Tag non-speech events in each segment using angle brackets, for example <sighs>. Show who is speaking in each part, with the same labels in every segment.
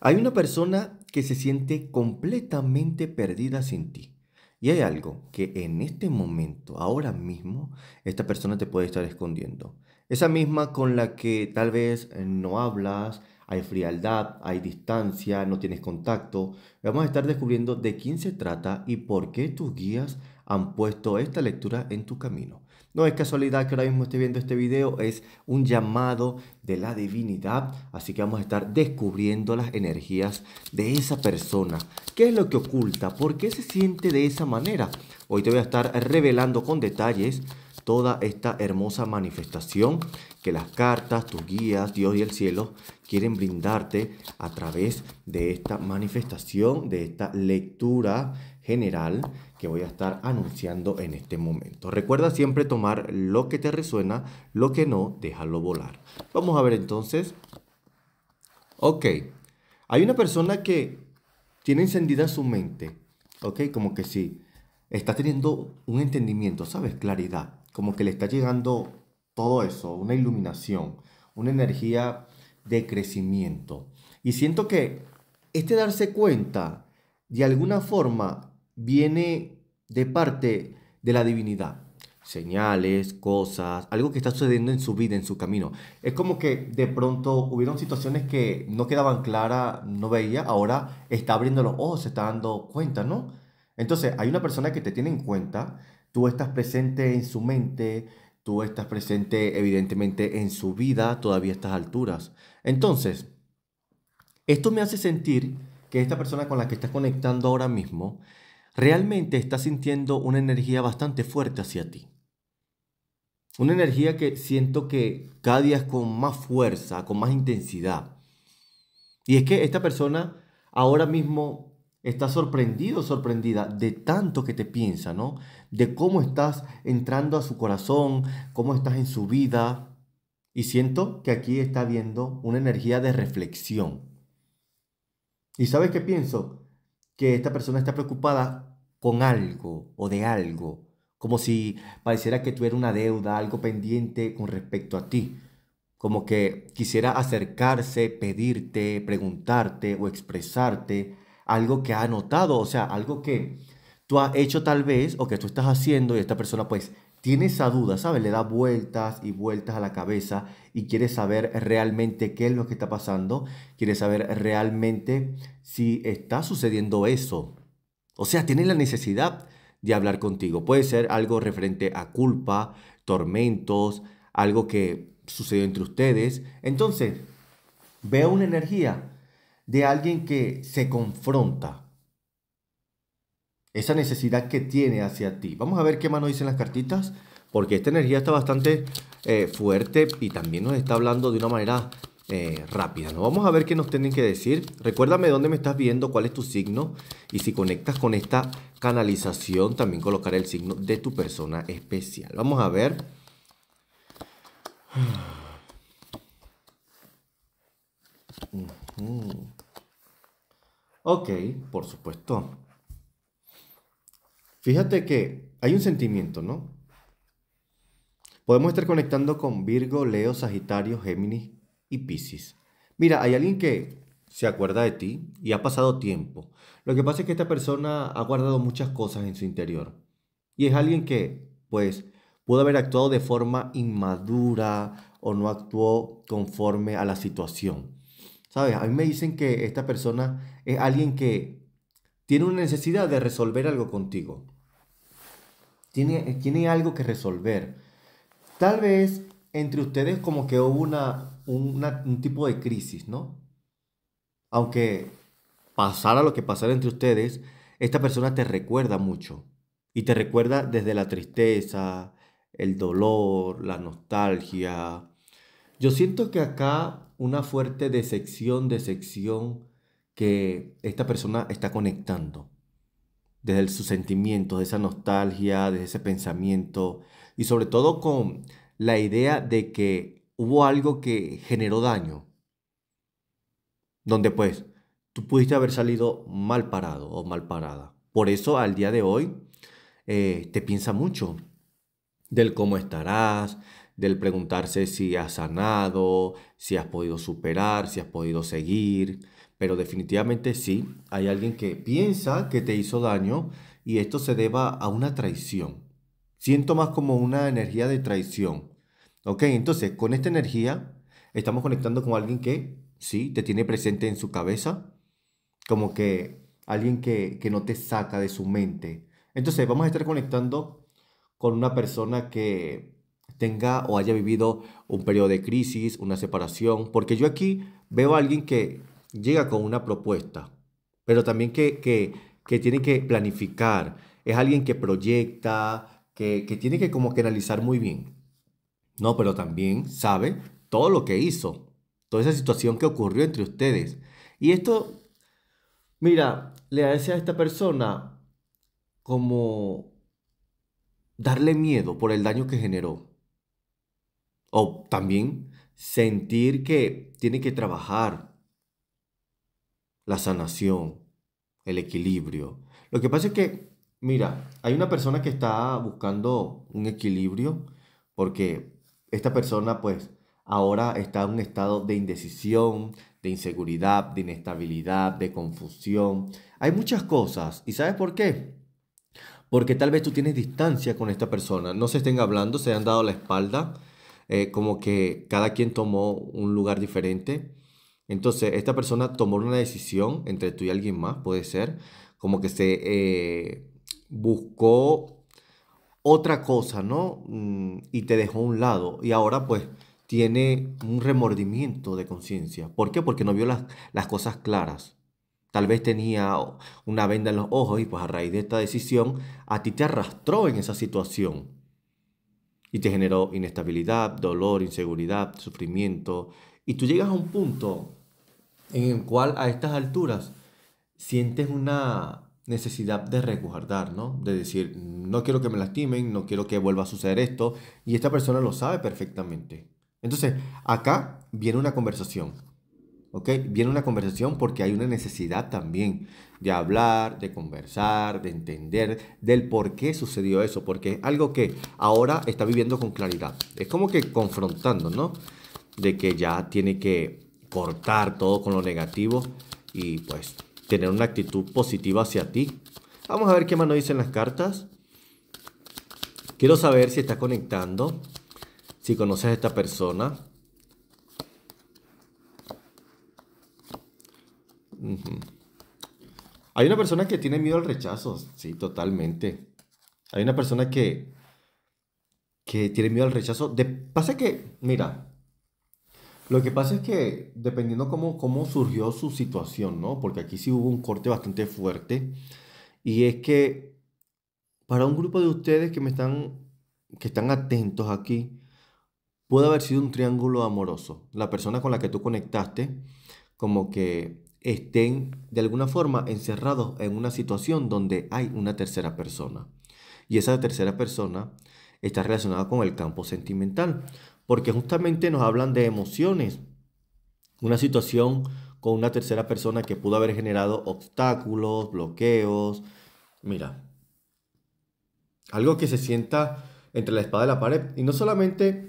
Speaker 1: Hay una persona que se siente completamente perdida sin ti. Y hay algo que en este momento, ahora mismo, esta persona te puede estar escondiendo. Esa misma con la que tal vez eh, no hablas, hay frialdad, hay distancia, no tienes contacto. Vamos a estar descubriendo de quién se trata y por qué tus guías han puesto esta lectura en tu camino. No es casualidad que ahora mismo esté viendo este video, es un llamado de la divinidad, así que vamos a estar descubriendo las energías de esa persona. ¿Qué es lo que oculta? ¿Por qué se siente de esa manera? Hoy te voy a estar revelando con detalles toda esta hermosa manifestación que las cartas, tus guías, Dios y el cielo quieren brindarte a través de esta manifestación, de esta lectura general que voy a estar anunciando en este momento. Recuerda siempre tomar lo que te resuena, lo que no, déjalo volar. Vamos a ver entonces. Ok, hay una persona que tiene encendida su mente, ok, como que sí, está teniendo un entendimiento, ¿sabes? Claridad como que le está llegando todo eso, una iluminación, una energía de crecimiento. Y siento que este darse cuenta, de alguna forma, viene de parte de la divinidad. Señales, cosas, algo que está sucediendo en su vida, en su camino. Es como que de pronto hubieron situaciones que no quedaban claras, no veía, ahora está abriendo los ojos, se está dando cuenta, ¿no? Entonces, hay una persona que te tiene en cuenta, tú estás presente en su mente, tú estás presente evidentemente en su vida todavía a estas alturas. Entonces, esto me hace sentir que esta persona con la que estás conectando ahora mismo realmente está sintiendo una energía bastante fuerte hacia ti. Una energía que siento que cada día es con más fuerza, con más intensidad. Y es que esta persona ahora mismo estás sorprendido, sorprendida de tanto que te piensa, ¿no? De cómo estás entrando a su corazón, cómo estás en su vida. Y siento que aquí está habiendo una energía de reflexión. ¿Y sabes qué pienso? Que esta persona está preocupada con algo o de algo, como si pareciera que tuviera una deuda, algo pendiente con respecto a ti, como que quisiera acercarse, pedirte, preguntarte o expresarte algo que ha anotado, o sea, algo que tú has hecho tal vez o que tú estás haciendo y esta persona pues tiene esa duda, ¿sabes? Le da vueltas y vueltas a la cabeza y quiere saber realmente qué es lo que está pasando, quiere saber realmente si está sucediendo eso. O sea, tiene la necesidad de hablar contigo. Puede ser algo referente a culpa, tormentos, algo que sucedió entre ustedes. Entonces, veo una energía de alguien que se confronta. Esa necesidad que tiene hacia ti. Vamos a ver qué más nos dicen las cartitas, porque esta energía está bastante eh, fuerte y también nos está hablando de una manera eh, rápida. Vamos a ver qué nos tienen que decir. Recuérdame dónde me estás viendo, cuál es tu signo y si conectas con esta canalización, también colocar el signo de tu persona especial. Vamos a ver. <sighs> Ok, por supuesto. Fíjate que hay un sentimiento, ¿no? Podemos estar conectando con Virgo, Leo, Sagitario, Géminis y Piscis. Mira, hay alguien que se acuerda de ti y ha pasado tiempo. Lo que pasa es que esta persona ha guardado muchas cosas en su interior. Y es alguien que, pues, pudo haber actuado de forma inmadura o no actuó conforme a la situación. A mí me dicen que esta persona es alguien que tiene una necesidad de resolver algo contigo. Tiene, tiene algo que resolver. Tal vez entre ustedes como que hubo una, un tipo de crisis, ¿no? Aunque pasara lo que pasara entre ustedes, esta persona te recuerda mucho. Y te recuerda desde la tristeza, el dolor, la nostalgia. Yo siento que acá una fuerte decepción, decepción que esta persona está conectando desde sus sentimientos, de esa nostalgia, desde ese pensamiento y sobre todo con la idea de que hubo algo que generó daño, donde pues tú pudiste haber salido mal parado o mal parada. Por eso al día de hoy eh, te piensa mucho del cómo estarás, del preguntarse si has sanado, si has podido superar, si has podido seguir. Pero definitivamente sí, hay alguien que piensa que te hizo daño y esto se deba a una traición. Siento más como una energía de traición. Ok, entonces con esta energía estamos conectando con alguien que sí te tiene presente en su cabeza, como que alguien que, que no te saca de su mente. Entonces vamos a estar conectando con una persona que tenga o haya vivido un periodo de crisis, una separación, porque yo aquí veo a alguien que llega con una propuesta, pero también que, que, tiene que planificar, es alguien que proyecta, que, que tiene que como que analizar muy bien, no, pero también sabe todo lo que hizo, toda esa situación que ocurrió entre ustedes. Y esto, mira, le hace a esta persona como darle miedo por el daño que generó. O también sentir que tiene que trabajar la sanación, el equilibrio. Lo que pasa es que, mira, hay una persona que está buscando un equilibrio porque esta persona pues ahora está en un estado de indecisión, de inseguridad, de inestabilidad, de confusión. Hay muchas cosas. ¿Y sabes por qué? Porque tal vez tú tienes distancia con esta persona, no se estén hablando, se han dado la espalda, eh, como que cada quien tomó un lugar diferente. Entonces, esta persona tomó una decisión entre tú y alguien más, puede ser, como que se eh, buscó otra cosa, ¿no? Mm, y te dejó a un lado. Y ahora pues tiene un remordimiento de conciencia. ¿Por qué? Porque no vio las, las cosas claras. Tal vez tenía una venda en los ojos y pues a raíz de esta decisión a ti te arrastró en esa situación y te generó inestabilidad, dolor, inseguridad, sufrimiento. Y tú llegas a un punto en el cual a estas alturas sientes una necesidad de resguardar, ¿no? De decir, no quiero que me lastimen, no quiero que vuelva a suceder esto. Y esta persona lo sabe perfectamente. Entonces, acá viene una conversación. Viene una conversación porque hay una necesidad también de hablar, de conversar, de entender del por qué sucedió eso, porque es algo que ahora está viviendo con claridad. Es como que confrontando, ¿no? De que ya tiene que cortar todo con lo negativo y pues tener una actitud positiva hacia ti. Vamos a ver qué más nos dicen las cartas. Quiero saber si está conectando, si conoces a esta persona, Hay una persona que tiene miedo al rechazo, sí, totalmente. Hay una persona que, que tiene miedo al rechazo. De, pasa que, mira, lo que pasa es que dependiendo cómo, cómo surgió su situación, ¿no? Porque aquí sí hubo un corte bastante fuerte. Y es que para un grupo de ustedes que me están, que están atentos aquí, puede haber sido un triángulo amoroso. La persona con la que tú conectaste, como que estén de alguna forma encerrados en una situación donde hay una tercera persona. Y esa tercera persona está relacionada con el campo sentimental, porque justamente nos hablan de emociones. Una situación con una tercera persona que pudo haber generado obstáculos, bloqueos. Mira, algo que se sienta entre la espada y la pared. Y no solamente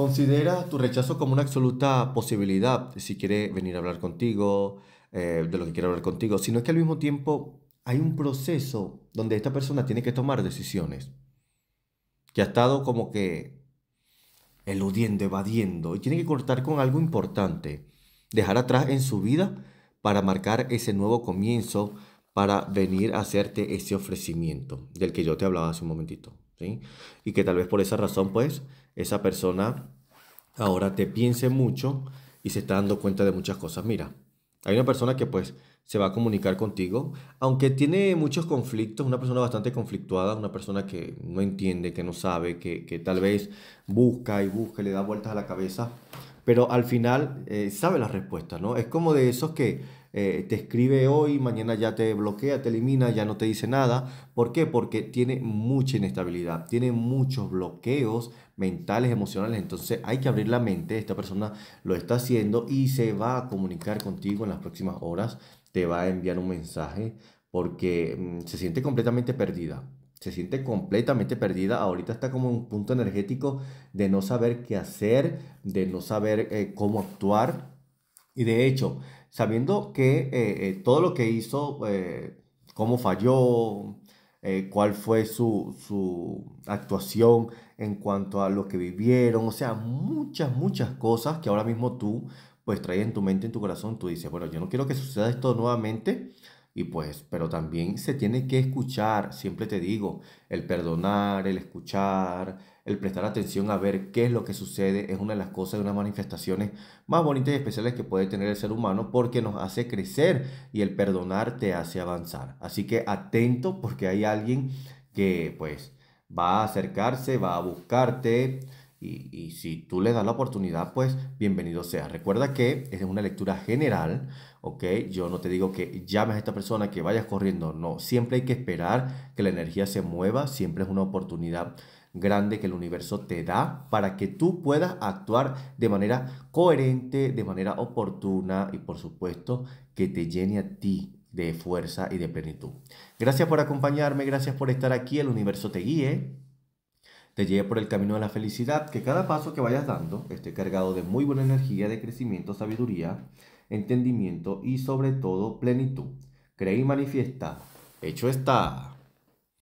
Speaker 1: Considera tu rechazo como una absoluta posibilidad, si quiere venir a hablar contigo, eh, de lo que quiere hablar contigo, sino que al mismo tiempo hay un proceso donde esta persona tiene que tomar decisiones, que ha estado como que eludiendo, evadiendo, y tiene que cortar con algo importante, dejar atrás en su vida para marcar ese nuevo comienzo, para venir a hacerte ese ofrecimiento del que yo te hablaba hace un momentito. Y que tal vez por esa razón, pues, esa persona ahora te piense mucho y se está dando cuenta de muchas cosas. Mira, hay una persona que pues se va a comunicar contigo, aunque tiene muchos conflictos, una persona bastante conflictuada, una persona que no entiende, que no sabe, que, tal vez busca y busca, le da vueltas a la cabeza, pero al final eh, sabe las respuestas, ¿no? Es como de esos que eh, te escribe hoy, mañana ya te bloquea, te elimina, ya no te dice nada. ¿Por qué? Porque tiene mucha inestabilidad, tiene muchos bloqueos mentales, emocionales. Entonces hay que abrir la mente, esta persona lo está haciendo y se va a comunicar contigo en las próximas horas, te va a enviar un mensaje porque mm, se siente completamente perdida, se siente completamente perdida. Ahorita está como un punto energético de no saber qué hacer, de no saber eh, cómo actuar. Y de hecho, sabiendo que eh, eh, todo lo que hizo, eh, cómo falló, cuál fue su, su, actuación en cuanto a lo que vivieron, o sea, muchas, muchas cosas que ahora mismo tú pues traes en tu mente, en tu corazón, tú dices, bueno, yo no quiero que suceda esto nuevamente, y pues, pero también se tiene que escuchar, siempre te digo, el perdonar, el escuchar, el prestar atención a ver qué es lo que sucede es una de las cosas, de unas manifestaciones más bonitas y especiales que puede tener el ser humano porque nos hace crecer y el perdonar te hace avanzar. Así que atento porque hay alguien que pues va a acercarse, va a buscarte, y, si tú le das la oportunidad, pues bienvenido sea. Recuerda que es una lectura general, ¿ok? Yo no te digo que llames a esta persona, que vayas corriendo, no. Siempre hay que esperar que la energía se mueva, siempre es una oportunidad grande que el universo te da para que tú puedas actuar de manera coherente, de manera oportuna y por supuesto que te llene a ti de fuerza y de plenitud. Gracias por acompañarme, gracias por estar aquí, el universo te guíe te lleve por el camino de la felicidad, que cada paso que vayas dando esté cargado de muy buena energía, de crecimiento, sabiduría, entendimiento y sobre todo plenitud. Cree y manifiesta. Hecho está.